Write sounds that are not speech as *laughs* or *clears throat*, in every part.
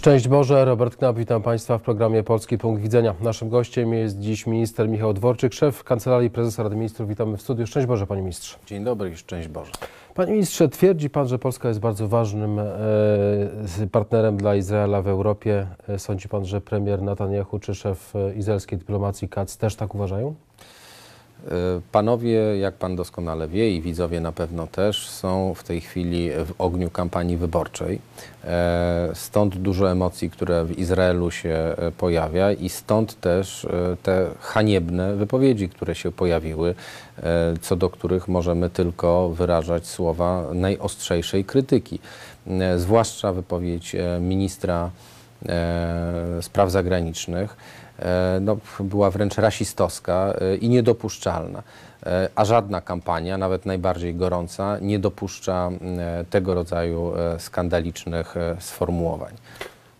Szczęść Boże, Robert Knap, witam Państwa w programie Polski Punkt Widzenia. Naszym gościem jest dziś minister Michał Dworczyk, szef Kancelarii Prezesa Rady Ministrów. Witamy w studiu. Szczęść Boże, Panie Ministrze. Dzień dobry i szczęść Boże. Panie Ministrze, twierdzi Pan, że Polska jest bardzo ważnym e, partnerem dla Izraela w Europie. E, sądzi Pan, że premier Netanyahu czy szef e, izraelskiej dyplomacji Katz też tak uważają? E, panowie, jak pan doskonale wie i widzowie na pewno też, są w tej chwili w ogniu kampanii wyborczej. E, stąd dużo emocji, które w Izraelu się e, pojawia i stąd też te haniebne wypowiedzi, które się pojawiły, co do których możemy tylko wyrażać słowa najostrzejszej krytyki. Zwłaszcza wypowiedź ministra spraw zagranicznych E, no, była wręcz rasistowska e, i niedopuszczalna. E, a żadna kampania, nawet najbardziej gorąca, nie dopuszcza tego rodzaju skandalicznych sformułowań.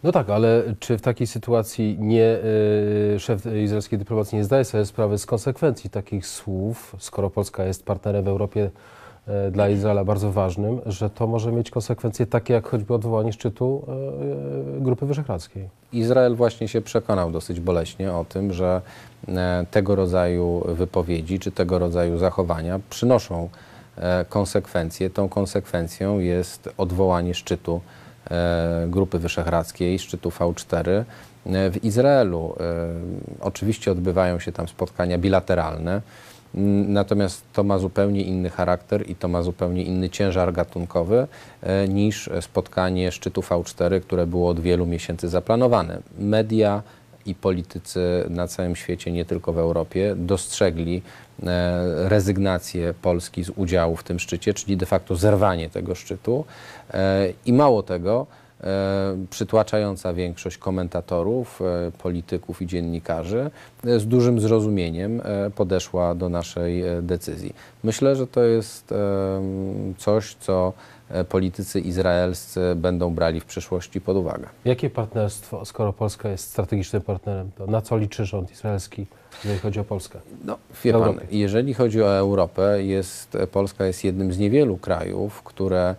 No tak, ale czy w takiej sytuacji nie, szef izraelskiej dyplomacji nie zdaje sobie sprawy z konsekwencji takich słów, skoro Polska jest partnerem w Europie E, dla Izraela bardzo ważnym, że to może mieć konsekwencje takie jak choćby odwołanie szczytu e, e, Grupy Wyszehradzkiej. Izrael właśnie się przekonał dosyć boleśnie o tym, że tego rodzaju wypowiedzi czy tego rodzaju zachowania przynoszą konsekwencje. Tą konsekwencją jest odwołanie szczytu Grupy Wyszehradzkiej, szczytu V4 w Izraelu. Oczywiście odbywają się tam spotkania bilateralne. Natomiast to ma zupełnie inny charakter i to ma zupełnie inny ciężar gatunkowy e, niż spotkanie szczytu V4, które było od wielu miesięcy zaplanowane. Media i politycy na całym świecie, nie tylko w Europie, dostrzegli e, rezygnację Polski z udziału w tym szczycie, czyli de facto zerwanie tego szczytu. E, I mało tego, E, przytłaczająca większość komentatorów, e, polityków i dziennikarzy e, z dużym zrozumieniem podeszła do naszej decyzji. Myślę, że to jest coś, co politycy izraelscy będą brali w przyszłości pod uwagę. Jakie partnerstwo, skoro Polska jest strategicznym partnerem, to na co liczy rząd izraelski, jeżeli chodzi o Polskę? No, wie pan, jeżeli chodzi o Europę, jest, Polska jest jednym z niewielu krajów, które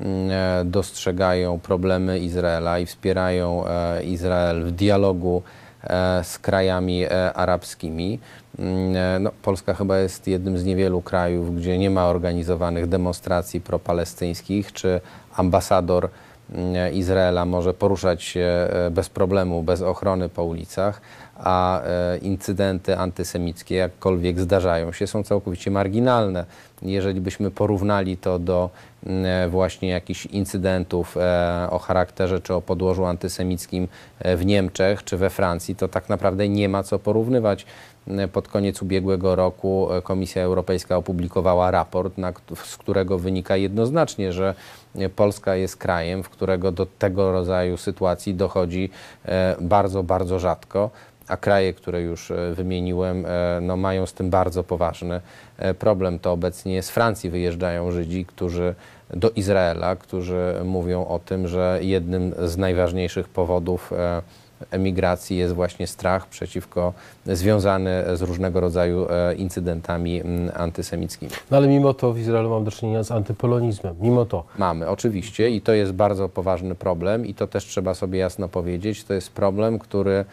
Mm, e, dostrzegają problemy Izraela i wspierają e, Izrael w dialogu e, z krajami arabskimi. Mm, no, Polska chyba jest jednym z niewielu krajów, gdzie nie ma organizowanych demonstracji propalestyńskich, czy ambasador mm, Izraela może poruszać się bez problemu, bez ochrony po ulicach a e, incydenty antysemickie, jakkolwiek zdarzają się, są całkowicie marginalne. Jeżeli byśmy porównali to do e, właśnie jakichś incydentów e, o charakterze czy o podłożu antysemickim w Niemczech czy we Francji, to tak naprawdę nie ma co porównywać. Pod koniec ubiegłego roku Komisja Europejska opublikowała raport, z którego wynika jednoznacznie, że Polska jest krajem, w którego do tego rodzaju sytuacji dochodzi bardzo, bardzo rzadko a kraje, które już e, wymieniłem, e, no mają z tym bardzo poważny e, problem. To obecnie z Francji wyjeżdżają Żydzi, którzy do Izraela, którzy mówią o tym, że jednym z najważniejszych powodów emigracji jest właśnie strach przeciwko, związany z różnego rodzaju e, incydentami antysemickimi. No ale mimo to w Izraelu mam do czynienia z antypolonizmem, mimo to. Mamy, oczywiście i to jest bardzo poważny problem i to też trzeba sobie jasno powiedzieć, to jest problem, który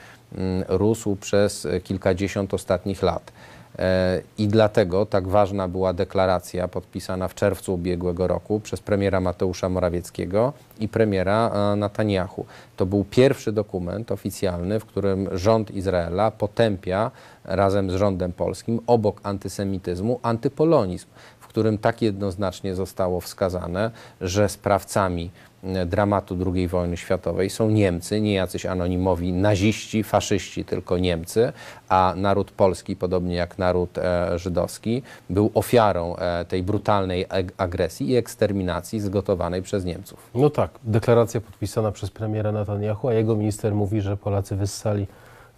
rósł przez e, kilkadziesiąt ostatnich lat. E, I dlatego tak ważna była deklaracja podpisana w czerwcu ubiegłego roku przez premiera Mateusza Morawieckiego i premiera e, Netanyahu. To był pierwszy dokument oficjalny, w którym rząd Izraela potępia razem z rządem polskim obok antysemityzmu antypolonizm którym tak jednoznacznie zostało wskazane, że sprawcami e, dramatu II wojny światowej są Niemcy, nie jacyś anonimowi naziści, faszyści, tylko Niemcy, a naród polski, podobnie jak naród e, żydowski, był ofiarą e, tej brutalnej agresji i eksterminacji zgotowanej przez Niemców. No tak, deklaracja podpisana przez premiera Netanyahu, a jego minister mówi, że Polacy wyssali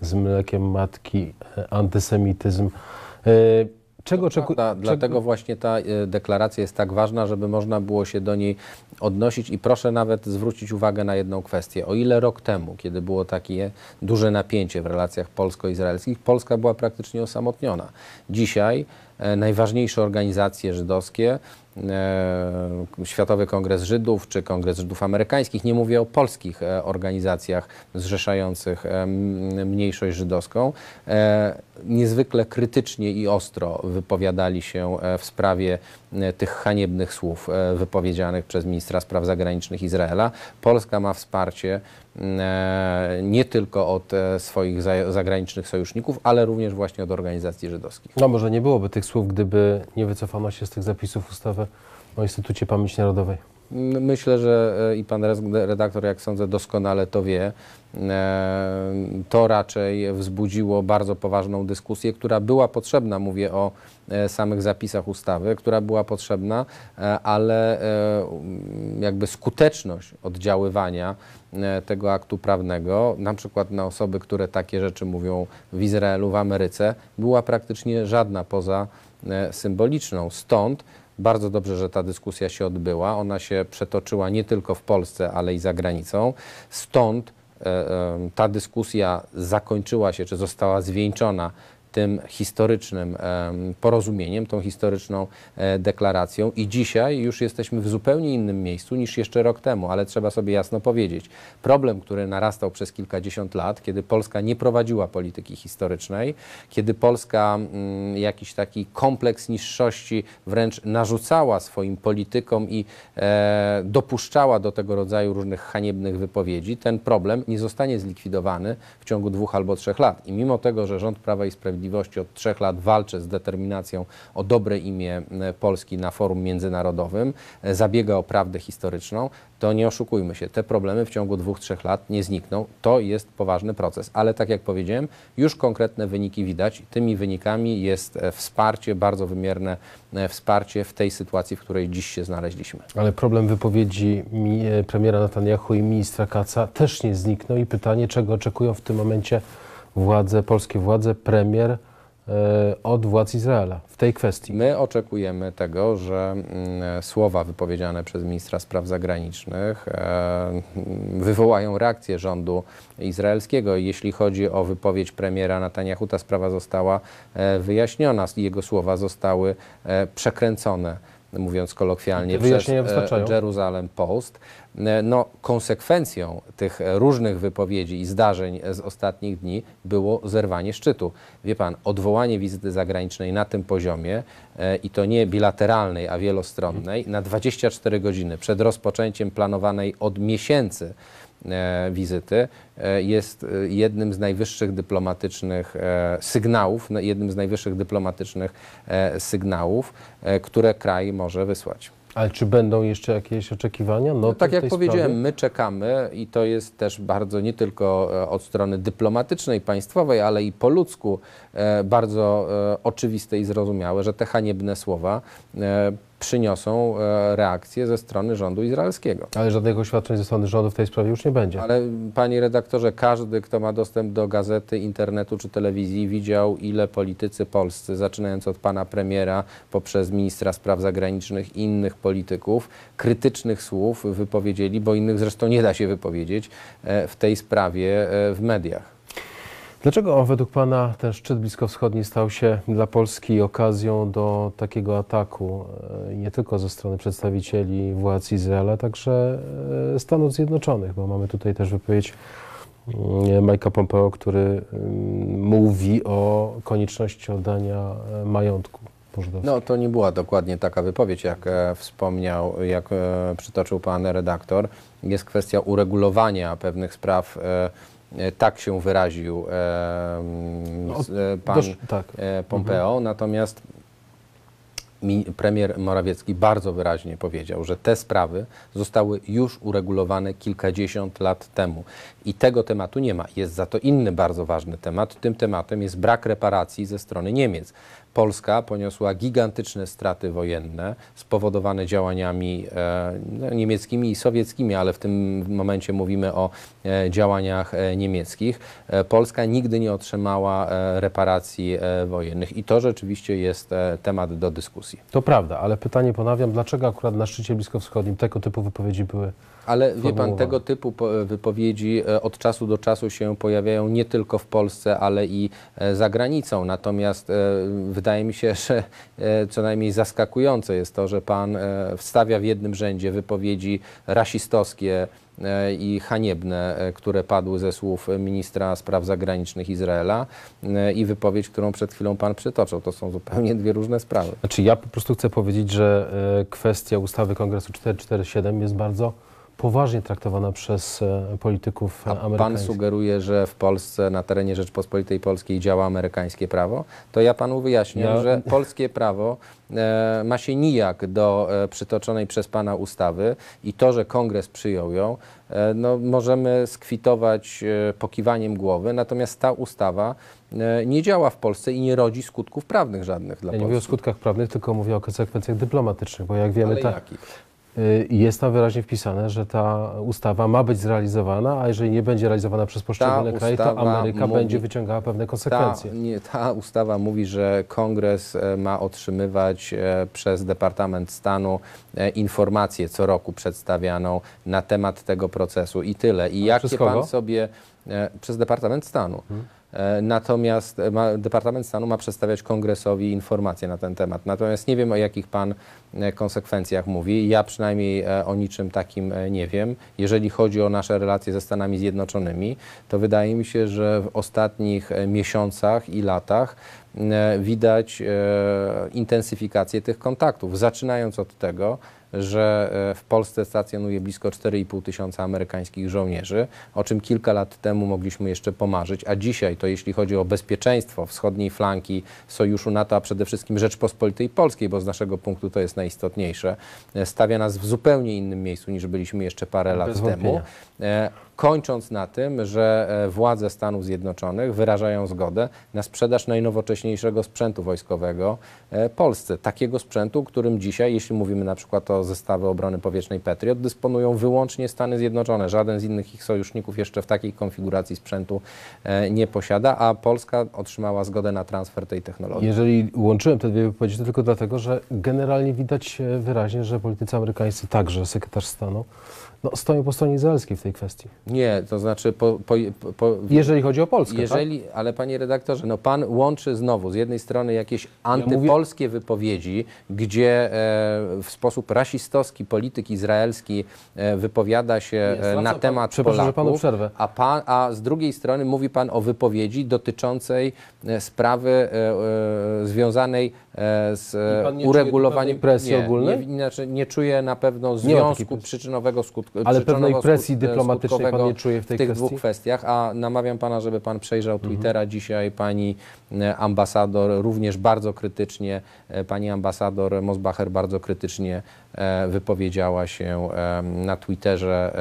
z mlekiem matki e, antysemityzm. E, Czego Czego... Dlatego właśnie ta e, deklaracja jest tak ważna, żeby można było się do niej odnosić i proszę nawet zwrócić uwagę na jedną kwestię. O ile rok temu, kiedy było takie duże napięcie w relacjach polsko-izraelskich, Polska była praktycznie osamotniona. Dzisiaj e, najważniejsze organizacje żydowskie E, Światowy Kongres Żydów czy Kongres Żydów Amerykańskich. Nie mówię o polskich e, organizacjach zrzeszających e, mniejszość żydowską. Niezwykle krytycznie i ostro wypowiadali się w sprawie tych haniebnych słów wypowiedzianych przez ministra spraw zagranicznych Izraela. Polska ma wsparcie E, nie tylko od e, swoich zagranicznych sojuszników, ale również właśnie od organizacji żydowskich. No może nie byłoby tych słów, gdyby nie wycofano się z tych zapisów ustawy o Instytucie Pamięci Narodowej. Myślę, że e, i pan redaktor, jak sądzę, doskonale to wie. E, to raczej wzbudziło bardzo poważną dyskusję, która była potrzebna, mówię o e, samych zapisach ustawy, która była potrzebna, ale jakby skuteczność oddziaływania tego aktu prawnego, na przykład na osoby, które takie rzeczy mówią w Izraelu, w Ameryce, była praktycznie żadna poza symboliczną. Stąd bardzo dobrze, że ta dyskusja się odbyła. Ona się przetoczyła nie tylko w Polsce, ale i za granicą. Stąd e, e, ta dyskusja zakończyła się, czy została zwieńczona tym historycznym porozumieniem, tą historyczną e, deklaracją i dzisiaj już jesteśmy w zupełnie innym miejscu niż jeszcze rok temu, ale trzeba sobie jasno powiedzieć. Problem, który narastał przez kilkadziesiąt lat, kiedy Polska nie prowadziła polityki historycznej, kiedy Polska jakiś taki kompleks niższości wręcz narzucała swoim politykom i e, dopuszczała do tego rodzaju różnych haniebnych wypowiedzi, ten problem nie zostanie zlikwidowany w ciągu dwóch albo trzech lat. I mimo tego, że rząd Prawa i Sprawiedliwości Sprawiedliwości od trzech lat walczy z determinacją o dobre imię e, Polski na forum międzynarodowym, e, zabiega o prawdę historyczną, to nie oszukujmy się, te problemy w ciągu dwóch, trzech lat nie znikną. To jest poważny proces, ale tak jak powiedziałem, już konkretne wyniki widać. Tymi wynikami jest e, wsparcie, bardzo wymierne wsparcie w tej sytuacji, w której dziś się znaleźliśmy. Ale problem wypowiedzi premiera Netanyahu i ministra Kaca też nie zniknął i pytanie, czego oczekują w tym momencie władze, polskie władze, premier e, od władz Izraela w tej kwestii. My oczekujemy tego, że mm, e, słowa wypowiedziane przez ministra spraw zagranicznych e, wywołają reakcję rządu izraelskiego. Jeśli chodzi o wypowiedź premiera Netanyahu, ta sprawa została wyjaśniona, i jego słowa zostały przekręcone mówiąc kolokwialnie, przez Jeruzalem Post. E, no, konsekwencją tych różnych wypowiedzi i zdarzeń z ostatnich dni było zerwanie szczytu. Wie pan, odwołanie wizyty zagranicznej na tym poziomie e, i to nie bilateralnej, a wielostronnej na 24 godziny przed rozpoczęciem planowanej od miesięcy e, wizyty jest jednym z najwyższych dyplomatycznych sygnałów, no, jednym z najwyższych dyplomatycznych sygnałów, które kraj może wysłać. Ale czy będą jeszcze jakieś oczekiwania? No, tak jak powiedziałem, sprawie? my czekamy i to jest też bardzo nie tylko e, od strony dyplomatycznej, państwowej, ale i po ludzku e, bardzo e, oczywiste i zrozumiałe, że te haniebne słowa przyniosą e, reakcję ze strony rządu izraelskiego. Ale żadnego oświadczeń ze strony rządu w tej sprawie już nie będzie. Ale panie redaktorze, każdy, kto ma dostęp do gazety, internetu czy telewizji, widział, ile politycy polscy, zaczynając od pana premiera, poprzez ministra spraw zagranicznych i innych polityków, krytycznych słów wypowiedzieli, bo innych zresztą nie da się wypowiedzieć e, w tej sprawie e, w mediach. Dlaczego według Pana ten szczyt bliskowschodni stał się dla Polski okazją do takiego ataku e, nie tylko ze strony przedstawicieli władz Izraela, także e, Stanów Zjednoczonych? Bo mamy tutaj też wypowiedź Majka mm, Pompeo, który mm, mówi o konieczności oddania e, majątku. No to nie była dokładnie taka wypowiedź, jak wspomniał, jak przytoczył pan redaktor. Jest kwestia uregulowania pewnych spraw. E, tak się wyraził e, no, e, pan tak. Mhm. Pompeo. Natomiast premier Morawiecki bardzo wyraźnie powiedział, że te sprawy zostały już uregulowane kilkadziesiąt lat temu i tego tematu nie ma. Jest za to inny bardzo ważny temat. Tym tematem jest brak reparacji ze strony Niemiec. Polska poniosła gigantyczne straty wojenne spowodowane działaniami e, no, niemieckimi i sowieckimi, ale w tym momencie mówimy o e, działaniach e, niemieckich. Polska nigdy nie otrzymała reparacji wojennych i to rzeczywiście jest temat do dyskusji. To prawda, ale pytanie ponawiam, dlaczego akurat na szczycie bliskowschodnim tego typu wypowiedzi były ale wie pan, tego typu e, wypowiedzi e, od czasu do czasu się pojawiają nie tylko w Polsce, ale i e, za granicą. Natomiast wydaje mi się, *laughs* że co najmniej zaskakujące jest to, że pan wstawia w jednym rzędzie wypowiedzi rasistowskie, i haniebne, które padły ze słów ministra spraw zagranicznych Izraela i wypowiedź, którą przed chwilą pan przytoczył. To są zupełnie dwie różne sprawy. Znaczy ja po prostu chcę powiedzieć, że kwestia ustawy Kongresu 447 jest bardzo poważnie traktowana przez e, polityków e, A amerykańskich. Pan sugeruje, że w Polsce, na terenie Rzeczpospolitej Polskiej działa amerykańskie prawo? To ja panu wyjaśniam, ja... że polskie prawo e, ma się nijak do e, przytoczonej przez pana ustawy i to, że kongres przyjął ją, e, no, możemy skwitować e, pokiwaniem głowy, natomiast ta ustawa nie działa w Polsce i nie rodzi skutków prawnych żadnych dla ja Polski. Nie mówię o skutkach prawnych, tylko mówię o konsekwencjach dyplomatycznych, bo jak wiemy, Ale ta, jakich? Y, jest tam wyraźnie wpisane, że ta ustawa ma być zrealizowana, a jeżeli nie będzie realizowana przez poszczególne ta kraje, to Ameryka mówi, będzie wyciągała pewne konsekwencje. Ta, nie, ta ustawa mówi, że kongres e, ma otrzymywać e, przez Departament Stanu e, informację co roku przedstawianą na temat tego procesu i tyle. I jak jakie pan sobie przez Departament Stanu. Hmm. E, natomiast ma, Departament Stanu ma przedstawiać Kongresowi informacje na ten temat. Natomiast nie wiem, o jakich Pan e, konsekwencjach mówi. Ja przynajmniej e, o niczym takim nie wiem. Jeżeli chodzi o nasze relacje ze Stanami Zjednoczonymi, to wydaje mi się, że w ostatnich miesiącach i latach E, widać e, intensyfikację tych kontaktów, zaczynając od tego, że e, w Polsce stacjonuje blisko 4,5 tysiąca amerykańskich żołnierzy, o czym kilka lat temu mogliśmy jeszcze pomarzyć, a dzisiaj to jeśli chodzi o bezpieczeństwo wschodniej flanki sojuszu NATO, a przede wszystkim Rzeczpospolitej Polskiej, bo z naszego punktu to jest najistotniejsze, stawia nas w zupełnie innym miejscu niż byliśmy jeszcze parę Bez lat wątpienia. temu kończąc na tym, że e, władze Stanów Zjednoczonych wyrażają zgodę na sprzedaż najnowocześniejszego sprzętu wojskowego e, Polsce. Takiego sprzętu, którym dzisiaj, jeśli mówimy na przykład o zestawie obrony powietrznej Patriot, dysponują wyłącznie Stany Zjednoczone. Żaden z innych ich sojuszników jeszcze w takiej konfiguracji sprzętu e, nie posiada, a Polska otrzymała zgodę na transfer tej technologii. Jeżeli łączyłem te dwie wypowiedzi, to tylko dlatego, że generalnie widać wyraźnie, że politycy amerykańscy, także sekretarz stanu, no, stoją po stronie izraelskiej w tej kwestii. Nie, to znaczy po, po, po, Jeżeli chodzi o Polskę, tak? jeżeli, tak? Ale panie redaktorze, no pan łączy znowu z jednej strony jakieś antypolskie ja mówię... wypowiedzi, gdzie e, w sposób rasistowski polityk izraelski e, wypowiada się e, na temat pan, Polaków, a, pan, a z drugiej strony mówi pan o wypowiedzi dotyczącej e, sprawy e, e związanej E, z e, uregulowaniem presji nie, ogólnej? Nie, czuję nie na pewno związku przyczynowego skutku. Ale pewnej presji e, dyplomatycznej pan nie czuje w tej w tych kwestii? dwóch kwestiach, a namawiam pana, żeby pan przejrzał mhm. Twittera mhm. dzisiaj pani ambasador również bardzo krytycznie pani ambasador Mosbacher bardzo krytycznie wypowiedziała się na Twitterze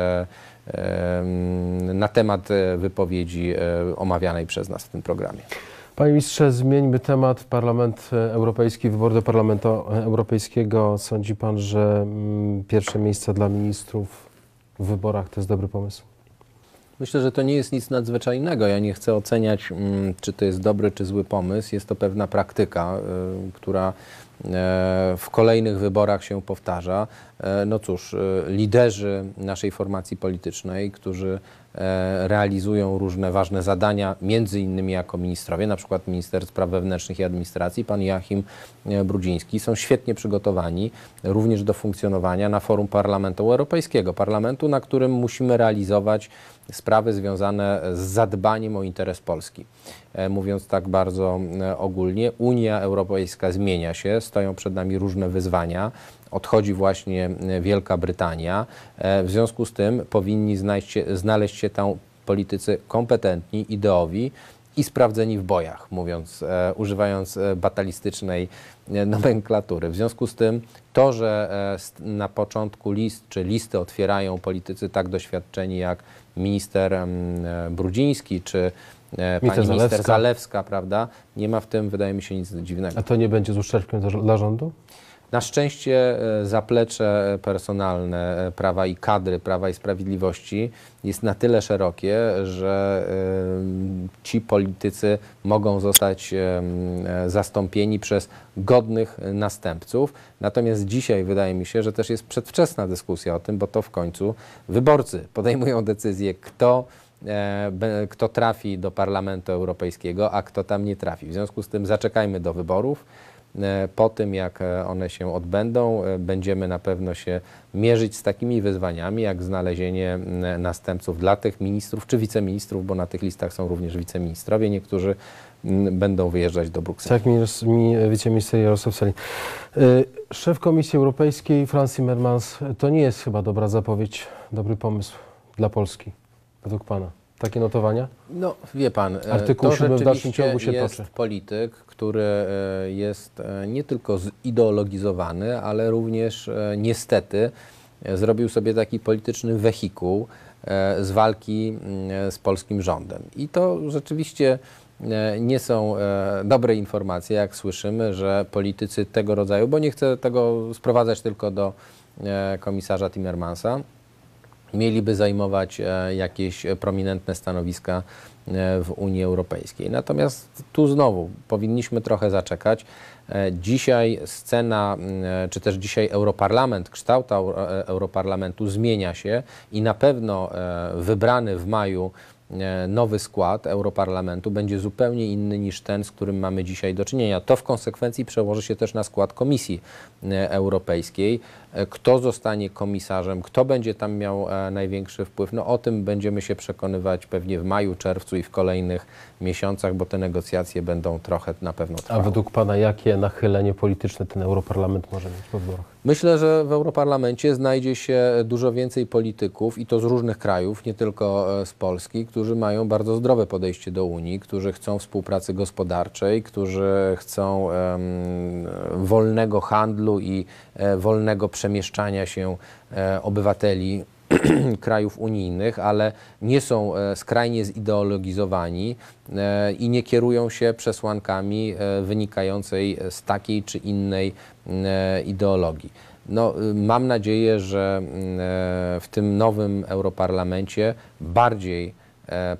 na temat wypowiedzi omawianej przez nas w tym programie. Panie ministrze, zmieńmy temat. Parlament e, Europejski, wybory do Parlamentu Europejskiego. Sądzi pan, że mm, pierwsze miejsca dla ministrów w wyborach to jest dobry pomysł? Myślę, że to nie jest nic nadzwyczajnego. Ja nie chcę oceniać, mm, czy to jest dobry, czy zły pomysł. Jest to pewna praktyka, e, która E, w kolejnych wyborach się powtarza. E, no cóż, e, liderzy naszej formacji politycznej, którzy realizują różne ważne zadania, między innymi jako ministrowie, na przykład minister spraw wewnętrznych i administracji, pan Joachim Brudziński, są świetnie przygotowani również do funkcjonowania na forum Parlamentu Europejskiego, parlamentu, na którym musimy realizować sprawy związane z zadbaniem o interes Polski. E, mówiąc tak bardzo e, ogólnie. Unia Europejska zmienia się, stoją przed nami różne wyzwania. Odchodzi właśnie e, Wielka Brytania. W związku z tym powinni znaleźć, znaleźć się tam politycy kompetentni, ideowi, i sprawdzeni w bojach, mówiąc, używając batalistycznej nomenklatury. W związku z tym to, że na początku list czy listy otwierają politycy tak doświadczeni jak minister mm, Brudziński czy e, pani minister Zalewska, prawda? Nie ma w tym, wydaje mi się, nic dziwnego. A to nie będzie z uszczerbkiem dla rządu? Na szczęście e, zaplecze e, personalne e, prawa i kadry Prawa i Sprawiedliwości jest na tyle szerokie, że ci politycy mogą zostać zastąpieni przez godnych następców. Natomiast dzisiaj wydaje mi się, że też jest przedwczesna dyskusja o tym, bo to w końcu wyborcy podejmują decyzję, kto E, kto trafi do Parlamentu Europejskiego, a kto tam nie trafi. W związku z tym zaczekajmy do wyborów. E, po tym, jak e, one się odbędą, będziemy na pewno się mierzyć z takimi wyzwaniami, jak znalezienie następców dla tych ministrów czy wiceministrów, bo na tych listach są również wiceministrowie, niektórzy będą wyjeżdżać do Brukseli. Tak, wiceminister Jarosław Selin. Szef Komisji Europejskiej, Franz Timmermans, to nie jest chyba dobra zapowiedź, dobry pomysł dla Polski według Pana? Takie notowania? No, wie Pan, e, Artykuł to w dalszym ciągu się jest toczy. polityk, który e, jest e, nie tylko zideologizowany, ale również niestety zrobił sobie taki polityczny wehikuł z walki mm, z polskim rządem. I to rzeczywiście nie są dobre informacje, jak słyszymy, że politycy tego rodzaju, bo nie chcę tego sprowadzać tylko do komisarza Timmermansa, mieliby zajmować e, jakieś e, prominentne stanowiska e, w Unii Europejskiej. Natomiast tu znowu powinniśmy trochę zaczekać. Dzisiaj scena, mm, czy też dzisiaj Europarlament, kształt Europarlamentu zmienia się i na pewno wybrany w maju nowy skład Europarlamentu będzie zupełnie inny niż ten, z którym mamy dzisiaj do czynienia. To w konsekwencji przełoży się też na skład Komisji Europejskiej kto zostanie komisarzem, kto będzie tam miał e, największy wpływ. No o tym będziemy się przekonywać pewnie w maju, czerwcu i w kolejnych miesiącach, bo te negocjacje będą trochę na pewno trwały. A według Pana jakie nachylenie polityczne ten Europarlament może mieć po wyborach? Myślę, że w Europarlamencie znajdzie się dużo więcej polityków i to z różnych krajów, nie tylko e, z Polski, którzy mają bardzo zdrowe podejście do Unii, którzy chcą współpracy gospodarczej, którzy chcą um, wolnego handlu i e, wolnego przemysłu przemieszczania się e, obywateli *clears throat* krajów unijnych, ale nie są e, skrajnie zideologizowani e, i nie kierują się przesłankami wynikającej z takiej czy innej ideologii. No, y, mam nadzieję, że w tym nowym Europarlamencie bardziej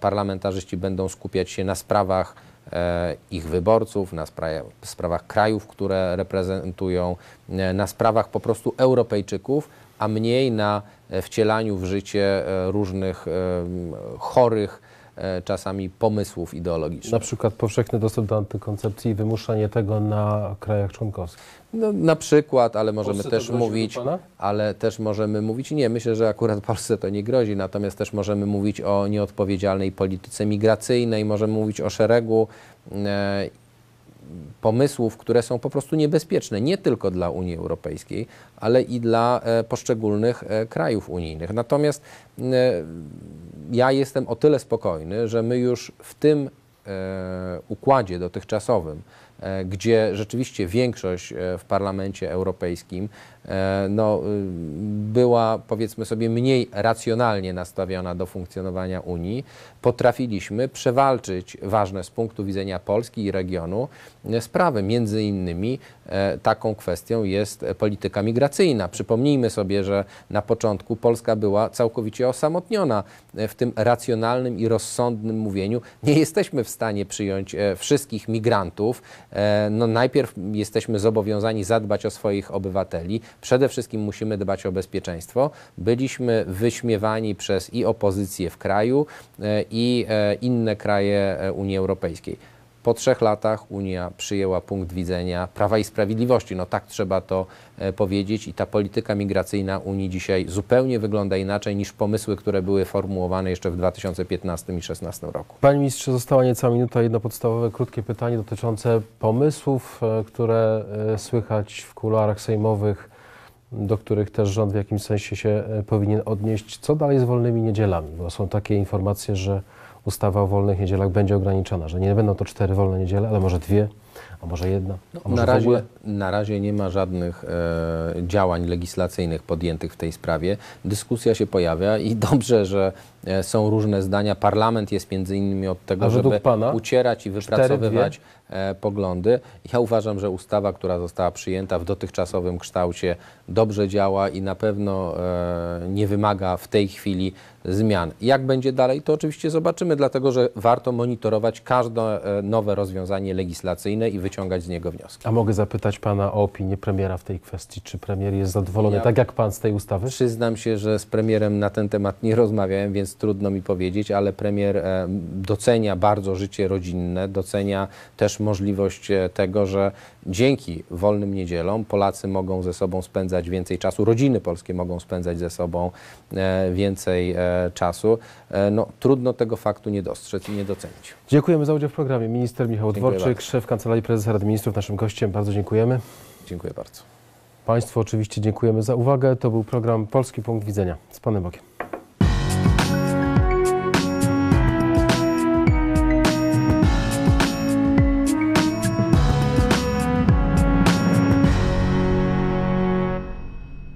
parlamentarzyści będą skupiać się na sprawach E, ich wyborców, na sprawach krajów, które reprezentują, e, na sprawach po prostu Europejczyków, a mniej na e, wcielaniu w życie różnych chorych, E, czasami pomysłów ideologicznych. Na przykład powszechny dostęp do antykoncepcji i wymuszanie tego na krajach członkowskich. No, na przykład, ale możemy Polsce też mówić, ale też możemy mówić, nie, myślę, że akurat Polsce to nie grozi, natomiast też możemy mówić o nieodpowiedzialnej polityce migracyjnej, możemy mówić o szeregu e, pomysłów, które są po prostu niebezpieczne nie tylko dla Unii Europejskiej, ale i dla e, poszczególnych e, krajów unijnych. Natomiast e, ja jestem o tyle spokojny, że my już w tym układzie dotychczasowym, E, gdzie rzeczywiście większość e, w Parlamencie Europejskim e, no, y, była, powiedzmy sobie, mniej racjonalnie nastawiona do funkcjonowania Unii, potrafiliśmy przewalczyć ważne z punktu widzenia Polski i regionu sprawy. Między innymi taką kwestią jest polityka migracyjna. Przypomnijmy sobie, że na początku Polska była całkowicie osamotniona w tym racjonalnym i rozsądnym mówieniu. Nie jesteśmy w stanie przyjąć wszystkich migrantów, E, no najpierw jesteśmy zobowiązani zadbać o swoich obywateli. Przede wszystkim musimy dbać o bezpieczeństwo. Byliśmy wyśmiewani przez i opozycję w kraju, e, i e, inne kraje Unii Europejskiej. Po trzech latach Unia przyjęła punkt widzenia Prawa i Sprawiedliwości. No tak trzeba to e, powiedzieć i ta polityka migracyjna Unii dzisiaj zupełnie wygląda inaczej niż pomysły, które były formułowane jeszcze w 2015 i 2016 roku. Panie ministrze, została nieca minuta, jedno podstawowe, krótkie pytanie dotyczące pomysłów, e, które e, słychać w kuluarach sejmowych, do których też rząd w jakimś sensie się powinien odnieść. Co dalej z wolnymi niedzielami? Bo są takie informacje, że ustawa o wolnych niedzielach będzie ograniczona, że nie będą to cztery wolne niedziele, ale może dwie, a może jedna. No, a może na, razie, na razie nie ma żadnych e, działań legislacyjnych podjętych w tej sprawie. Dyskusja się pojawia i *laughs* dobrze, że e, są różne zdania. Parlament jest między innymi od tego, żeby pana, ucierać i wypracowywać e, poglądy. Ja uważam, że ustawa, która została przyjęta w dotychczasowym kształcie dobrze działa i na pewno e, nie wymaga w tej chwili zmian. Jak będzie dalej, to oczywiście zobaczymy, dlatego że warto monitorować każde e, nowe rozwiązanie legislacyjne i wyciągać z niego wnioski. A mogę zapytać Pana o opinię premiera w tej kwestii? Czy premier jest zadowolony, ja tak jak Pan z tej ustawy? Przyznam się, że z premierem na ten temat nie rozmawiałem, więc trudno mi powiedzieć, ale premier e, docenia bardzo życie rodzinne, docenia też możliwość e, tego, że dzięki wolnym niedzielom Polacy mogą ze sobą spędzać więcej czasu, rodziny polskie mogą spędzać ze sobą więcej czasu, e, no, trudno tego faktu nie dostrzec i nie docenić. Dziękujemy za udział w programie. Minister Michał Dziękuję Dworczyk, bardzo. szef Kancelarii Prezesa Rady Ministrów, naszym gościem. Bardzo dziękujemy. Dziękuję bardzo. Państwu oczywiście dziękujemy za uwagę. To był program Polski Punkt Widzenia. Z Panem Bogiem.